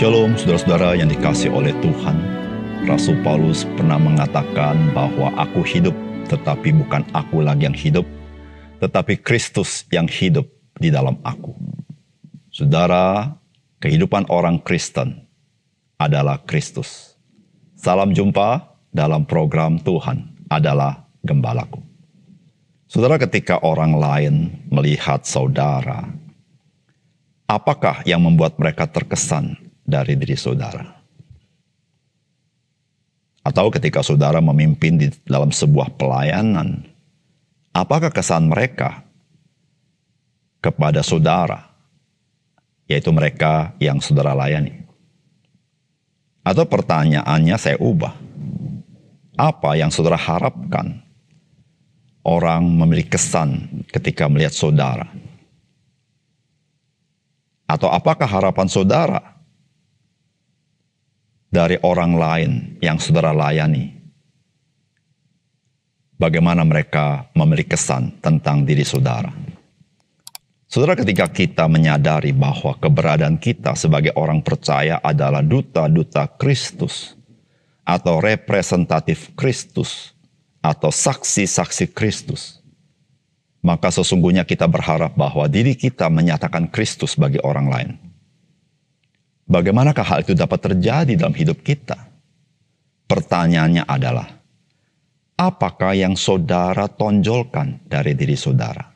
Shalom saudara-saudara yang dikasih oleh Tuhan. Rasul Paulus pernah mengatakan bahwa aku hidup tetapi bukan aku lagi yang hidup, tetapi Kristus yang hidup di dalam aku. Saudara, kehidupan orang Kristen adalah Kristus. Salam jumpa dalam program Tuhan adalah gembalaku. Saudara ketika orang lain melihat saudara, apakah yang membuat mereka terkesan dari diri saudara. Atau ketika saudara memimpin di dalam sebuah pelayanan, apakah kesan mereka kepada saudara, yaitu mereka yang saudara layani? Atau pertanyaannya saya ubah. Apa yang saudara harapkan orang memiliki kesan ketika melihat saudara? Atau apakah harapan saudara dari orang lain yang saudara layani? Bagaimana mereka memberi kesan tentang diri saudara? Saudara, ketika kita menyadari bahwa keberadaan kita sebagai orang percaya adalah duta-duta Kristus, atau representatif Kristus, atau saksi-saksi Kristus, maka sesungguhnya kita berharap bahwa diri kita menyatakan Kristus bagi orang lain. Bagaimanakah hal itu dapat terjadi dalam hidup kita? Pertanyaannya adalah, apakah yang saudara tonjolkan dari diri saudara?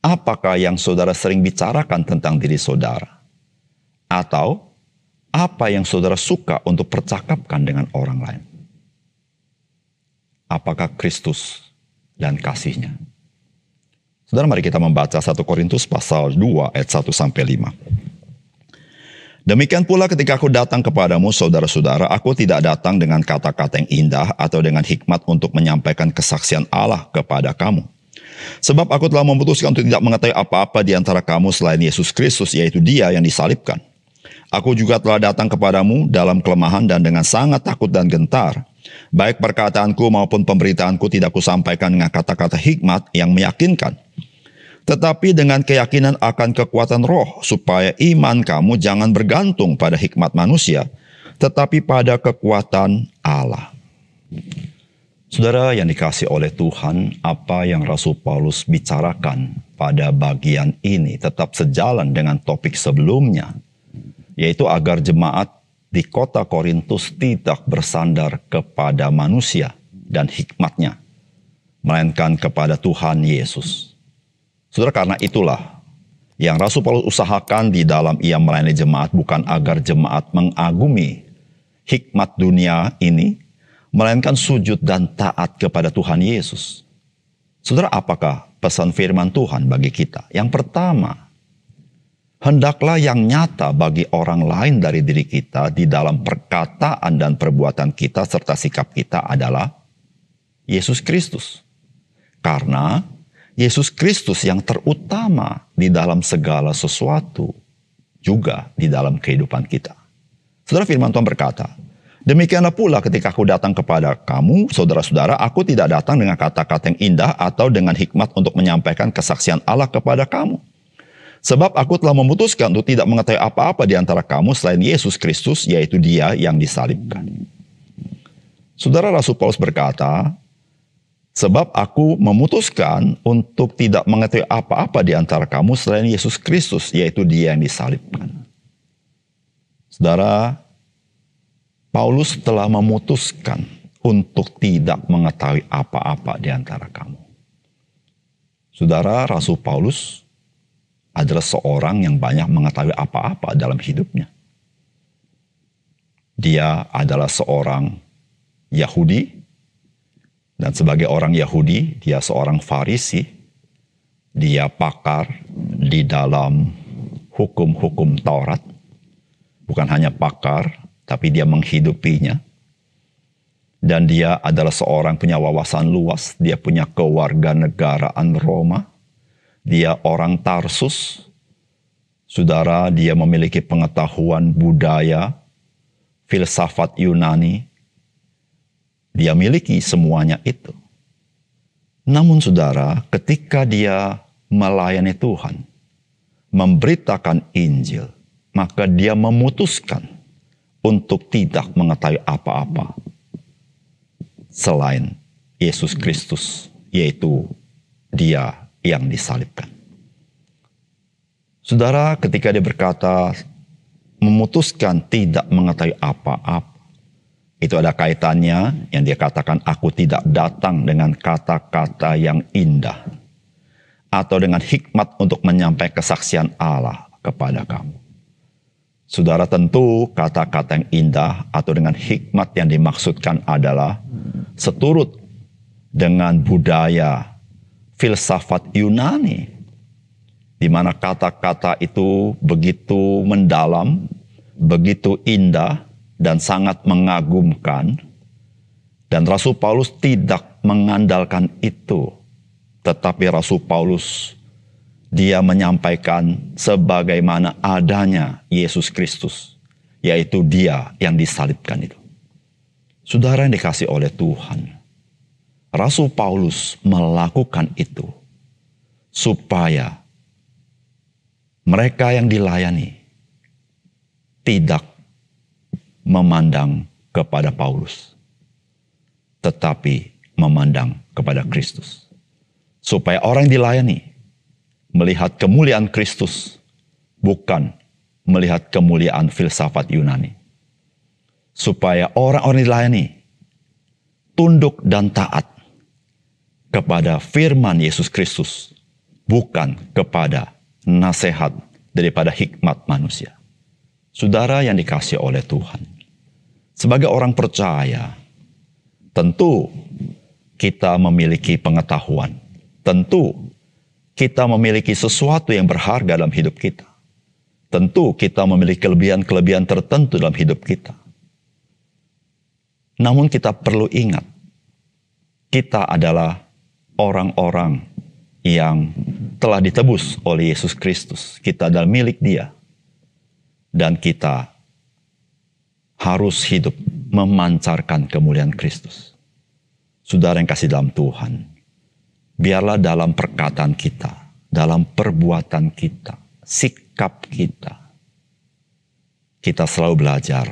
Apakah yang saudara sering bicarakan tentang diri saudara? Atau apa yang saudara suka untuk percakapkan dengan orang lain? Apakah Kristus dan kasihnya? Saudara mari kita membaca 1 Korintus pasal 2 ayat 1 sampai 5. Demikian pula ketika aku datang kepadamu, saudara-saudara, aku tidak datang dengan kata-kata yang indah atau dengan hikmat untuk menyampaikan kesaksian Allah kepada kamu. Sebab aku telah memutuskan untuk tidak mengetahui apa-apa di antara kamu selain Yesus Kristus, yaitu dia yang disalibkan. Aku juga telah datang kepadamu dalam kelemahan dan dengan sangat takut dan gentar. Baik perkataanku maupun pemberitaanku tidak kusampaikan dengan kata-kata hikmat yang meyakinkan tetapi dengan keyakinan akan kekuatan roh, supaya iman kamu jangan bergantung pada hikmat manusia, tetapi pada kekuatan Allah. Saudara yang dikasih oleh Tuhan, apa yang Rasul Paulus bicarakan pada bagian ini tetap sejalan dengan topik sebelumnya, yaitu agar jemaat di kota Korintus tidak bersandar kepada manusia dan hikmatnya, melainkan kepada Tuhan Yesus. Saudara, karena itulah yang Rasul Paulus usahakan di dalam ia melayani jemaat bukan agar jemaat mengagumi hikmat dunia ini, melainkan sujud dan taat kepada Tuhan Yesus. Saudara, apakah pesan firman Tuhan bagi kita? Yang pertama, hendaklah yang nyata bagi orang lain dari diri kita di dalam perkataan dan perbuatan kita serta sikap kita adalah Yesus Kristus. Karena Yesus Kristus yang terutama di dalam segala sesuatu juga di dalam kehidupan kita. Saudara firman Tuhan berkata, Demikianlah pula ketika aku datang kepada kamu, saudara-saudara, aku tidak datang dengan kata-kata yang indah atau dengan hikmat untuk menyampaikan kesaksian Allah kepada kamu. Sebab aku telah memutuskan untuk tidak mengetahui apa-apa di antara kamu selain Yesus Kristus, yaitu dia yang disalibkan. Saudara Rasul Paulus berkata, Sebab aku memutuskan untuk tidak mengetahui apa-apa di antara kamu selain Yesus Kristus, yaitu dia yang disalibkan. Saudara, Paulus telah memutuskan untuk tidak mengetahui apa-apa di antara kamu. Saudara, Rasul Paulus adalah seorang yang banyak mengetahui apa-apa dalam hidupnya. Dia adalah seorang Yahudi dan sebagai orang Yahudi, dia seorang Farisi, dia pakar di dalam hukum-hukum Taurat. Bukan hanya pakar, tapi dia menghidupinya. Dan dia adalah seorang punya wawasan luas, dia punya kewarganegaraan Roma, dia orang Tarsus. Saudara, dia memiliki pengetahuan budaya, filsafat Yunani, dia miliki semuanya itu. Namun saudara, ketika dia melayani Tuhan, memberitakan Injil, maka dia memutuskan untuk tidak mengetahui apa-apa selain Yesus Kristus, yaitu dia yang disalibkan. Saudara, ketika dia berkata, memutuskan tidak mengetahui apa-apa, itu ada kaitannya yang dia katakan, aku tidak datang dengan kata-kata yang indah. Atau dengan hikmat untuk menyampaikan kesaksian Allah kepada kamu. Saudara tentu kata-kata yang indah atau dengan hikmat yang dimaksudkan adalah seturut dengan budaya filsafat Yunani. Di mana kata-kata itu begitu mendalam, begitu indah, dan sangat mengagumkan. Dan Rasul Paulus tidak mengandalkan itu. Tetapi Rasul Paulus dia menyampaikan sebagaimana adanya Yesus Kristus. Yaitu dia yang disalibkan itu. Saudara yang dikasih oleh Tuhan. Rasul Paulus melakukan itu supaya mereka yang dilayani tidak memandang kepada Paulus, tetapi memandang kepada Kristus. Supaya orang dilayani melihat kemuliaan Kristus, bukan melihat kemuliaan filsafat Yunani. Supaya orang-orang dilayani tunduk dan taat kepada firman Yesus Kristus, bukan kepada nasihat daripada hikmat manusia. Saudara yang dikasih oleh Tuhan. Sebagai orang percaya, tentu kita memiliki pengetahuan. Tentu kita memiliki sesuatu yang berharga dalam hidup kita. Tentu kita memiliki kelebihan-kelebihan tertentu dalam hidup kita. Namun kita perlu ingat, kita adalah orang-orang yang telah ditebus oleh Yesus Kristus. Kita adalah milik dia. Dan kita harus hidup memancarkan kemuliaan Kristus. Saudara yang kasih dalam Tuhan, biarlah dalam perkataan kita, dalam perbuatan kita, sikap kita, kita selalu belajar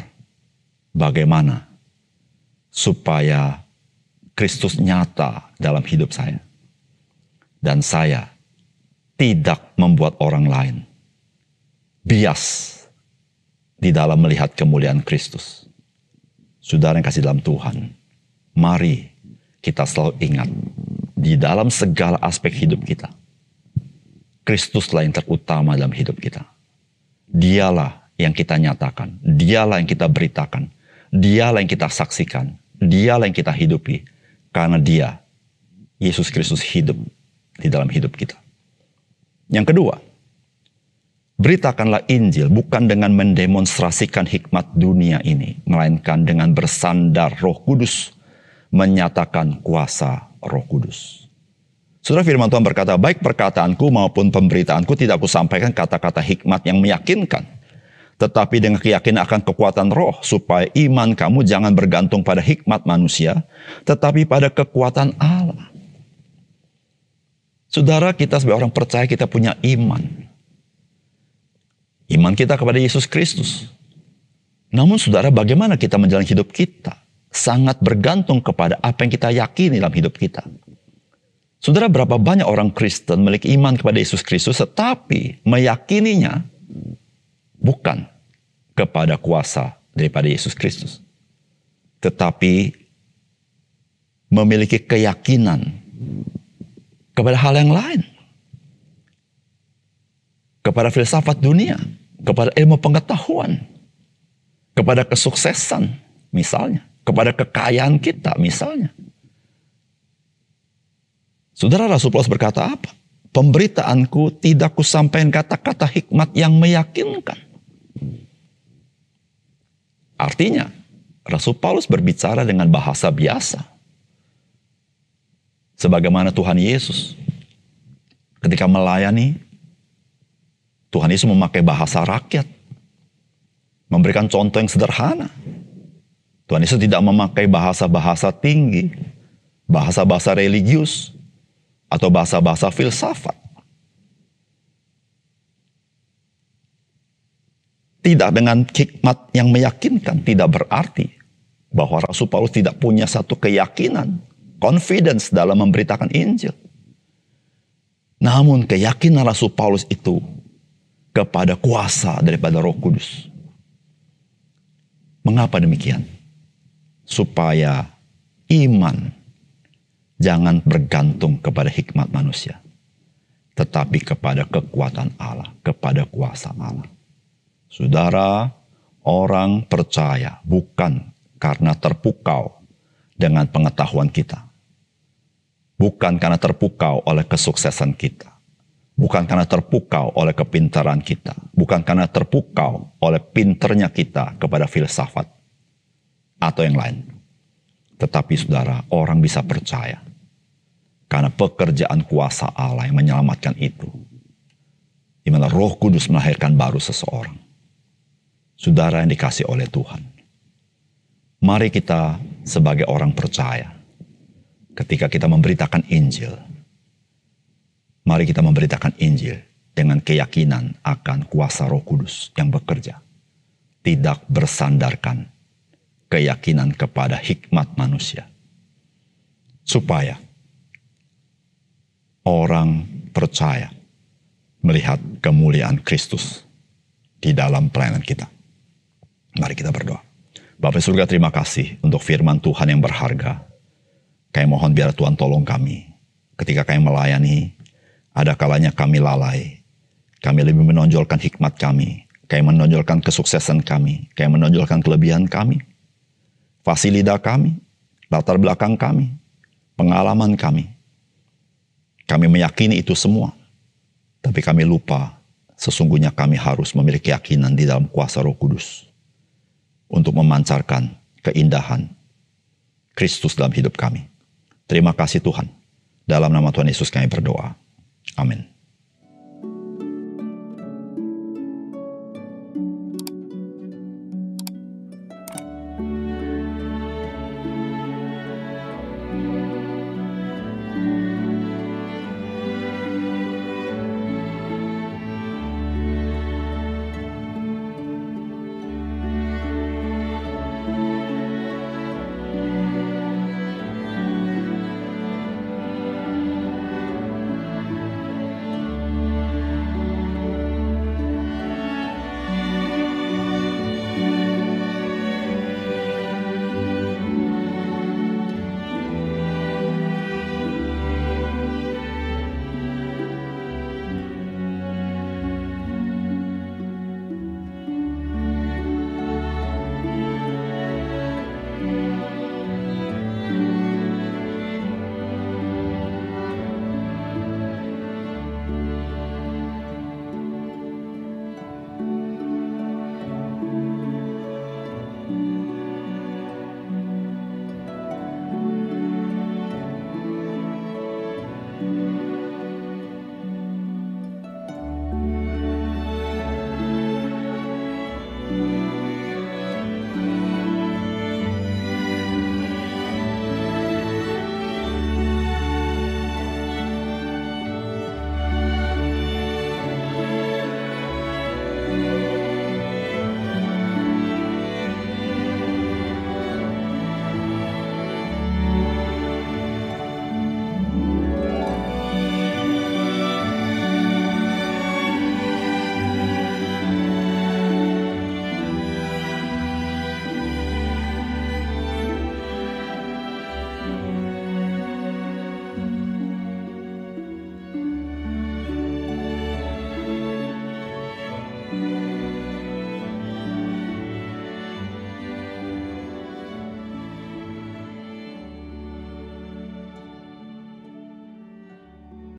bagaimana supaya Kristus nyata dalam hidup saya. Dan saya tidak membuat orang lain bias di dalam melihat kemuliaan Kristus. Saudara yang kasih dalam Tuhan, mari kita selalu ingat di dalam segala aspek hidup kita. Kristuslah yang terutama dalam hidup kita. Dialah yang kita nyatakan, dialah yang kita beritakan, dialah yang kita saksikan, dialah yang kita hidupi. Karena dia, Yesus Kristus hidup di dalam hidup kita. Yang kedua, Beritakanlah Injil bukan dengan mendemonstrasikan hikmat dunia ini, melainkan dengan bersandar Roh Kudus, menyatakan kuasa Roh Kudus. Saudara firman Tuhan berkata, baik perkataanku maupun pemberitaanku tidak aku sampaikan kata-kata hikmat yang meyakinkan, tetapi dengan keyakinan akan kekuatan roh, supaya iman kamu jangan bergantung pada hikmat manusia, tetapi pada kekuatan Allah. Saudara, kita sebagai orang percaya kita punya iman. Iman kita kepada Yesus Kristus. Namun saudara bagaimana kita menjalani hidup kita? Sangat bergantung kepada apa yang kita yakini dalam hidup kita. Saudara berapa banyak orang Kristen memiliki iman kepada Yesus Kristus tetapi meyakininya bukan kepada kuasa daripada Yesus Kristus. Tetapi memiliki keyakinan kepada hal yang lain kepada filsafat dunia, kepada ilmu pengetahuan, kepada kesuksesan misalnya, kepada kekayaan kita misalnya. Saudara Rasul Paulus berkata apa? Pemberitaanku tidak kusampaikan kata-kata hikmat yang meyakinkan. Artinya, Rasul Paulus berbicara dengan bahasa biasa. Sebagaimana Tuhan Yesus ketika melayani Tuhan Yesus memakai bahasa rakyat. Memberikan contoh yang sederhana. Tuhan Yesus tidak memakai bahasa-bahasa tinggi, bahasa-bahasa religius, atau bahasa-bahasa filsafat. Tidak dengan hikmat yang meyakinkan, tidak berarti bahwa Rasul Paulus tidak punya satu keyakinan, confidence dalam memberitakan Injil. Namun keyakinan Rasul Paulus itu kepada kuasa daripada Roh Kudus. Mengapa demikian? Supaya iman jangan bergantung kepada hikmat manusia, tetapi kepada kekuatan Allah, kepada kuasa Allah. Saudara, orang percaya bukan karena terpukau dengan pengetahuan kita, bukan karena terpukau oleh kesuksesan kita, Bukan karena terpukau oleh kepintaran kita. Bukan karena terpukau oleh pinternya kita kepada filsafat. Atau yang lain. Tetapi saudara, orang bisa percaya. Karena pekerjaan kuasa Allah yang menyelamatkan itu. Di mana roh kudus melahirkan baru seseorang. Saudara yang dikasih oleh Tuhan. Mari kita sebagai orang percaya. Ketika kita memberitakan Injil Mari kita memberitakan Injil dengan keyakinan akan kuasa Roh Kudus yang bekerja, tidak bersandarkan keyakinan kepada hikmat manusia, supaya orang percaya melihat kemuliaan Kristus di dalam pelayanan kita. Mari kita berdoa. Bapak surga terima kasih untuk firman Tuhan yang berharga. Kami mohon biar Tuhan tolong kami ketika kami melayani ada kalanya kami lalai. Kami lebih menonjolkan hikmat kami. Kami menonjolkan kesuksesan kami. Kami menonjolkan kelebihan kami. fasilitas kami. Latar belakang kami. Pengalaman kami. Kami meyakini itu semua. Tapi kami lupa sesungguhnya kami harus memiliki keyakinan di dalam kuasa roh kudus. Untuk memancarkan keindahan Kristus dalam hidup kami. Terima kasih Tuhan. Dalam nama Tuhan Yesus kami berdoa. Amen. thank you